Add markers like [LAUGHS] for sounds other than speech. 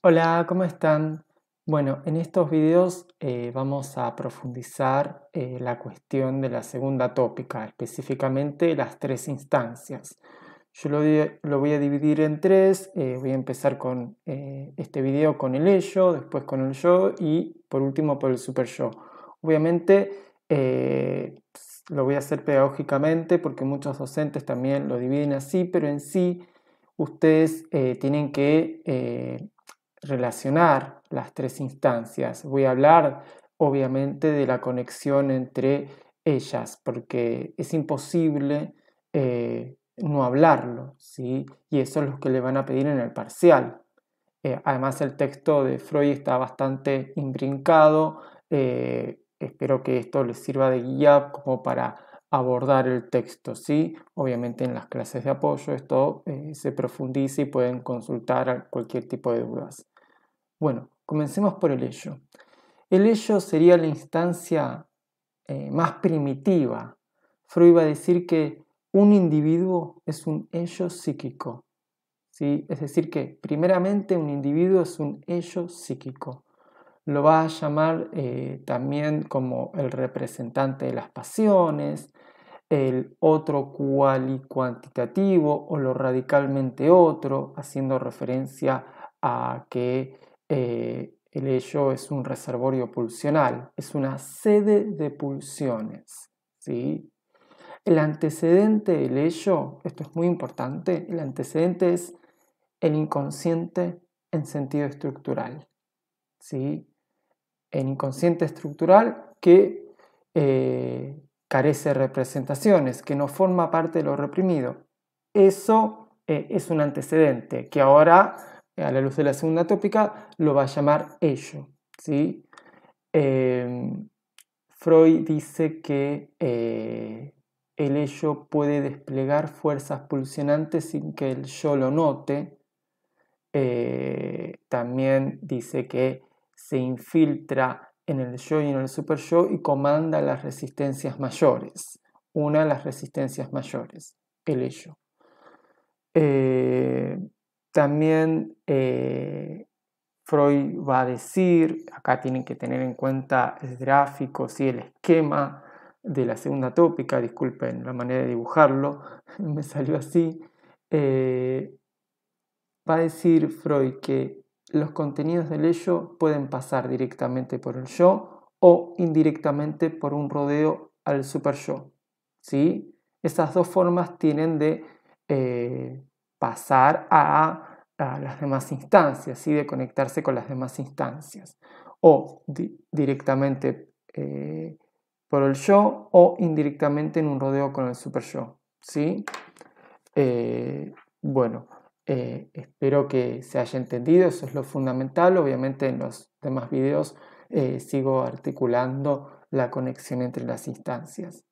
Hola, ¿cómo están? Bueno, en estos videos eh, vamos a profundizar eh, la cuestión de la segunda tópica, específicamente las tres instancias. Yo lo, voy a dividir en tres, eh, voy a empezar con este video con el ello, después con el yo y por último por el super yo. Obviamente lo voy a hacer pedagógicamente porque muchos docentes también lo dividen así, pero en sí ustedes tienen que relacionar las tres instancias. Voy a hablar obviamente de la conexión entre ellas, porque es imposible eh, no hablarlo, ¿sí? y eso es lo que le van a pedir en el parcial. Eh, además, el texto de Freud está bastante imbrincado. Eh, espero que esto les sirva de guía como para abordar el texto. ¿sí? Obviamente en las clases de apoyo esto eh, se profundiza y pueden consultar cualquier tipo de dudas. Bueno, comencemos por el ello. El ello sería la instancia eh, más primitiva. Freud iba a decir que un individuo es un ello psíquico. ¿sí? Es decir, que primeramente un individuo es un ello psíquico lo va a llamar eh, también como el representante de las pasiones, el otro cuali cuantitativo o lo radicalmente otro, haciendo referencia a que eh, el ello es un reservorio pulsional, es una sede de pulsiones. ¿sí? El antecedente del ello, esto es muy importante, el antecedente es el inconsciente en sentido estructural. ¿sí? en inconsciente estructural que eh, carece de representaciones, que no forma parte de lo reprimido. Eso eh, es un antecedente que ahora, eh, a la luz de la segunda tópica, lo va a llamar ello. ¿sí? Em, Freud dice que el ello puede desplegar fuerzas pulsionantes sin que el yo lo note. también dice que se infiltra en el yo y en el super yo y comanda las resistencias mayores. Una de las resistencias mayores, el ello. Eh, también eh, Freud va a decir, acá tienen que tener en cuenta el gráfico, ¿sí? el esquema de la segunda tópica, disculpen la manera de dibujarlo, [LAUGHS] me salió así. Eh, va a decir Freud que los contenidos del ello pueden pasar directamente por el yo o indirectamente por un rodeo al super yo. ¿sí? Esas dos formas tienen de eh, pasar a, las demás instancias, y de conectarse con las demás instancias, o directamente eh, por el yo o indirectamente en un rodeo con el super yo. ¿sí? Eh, bueno. Eh, espero que se haya entendido, eso es lo fundamental. Obviamente en los demás videos eh, sigo articulando la conexión entre las instancias.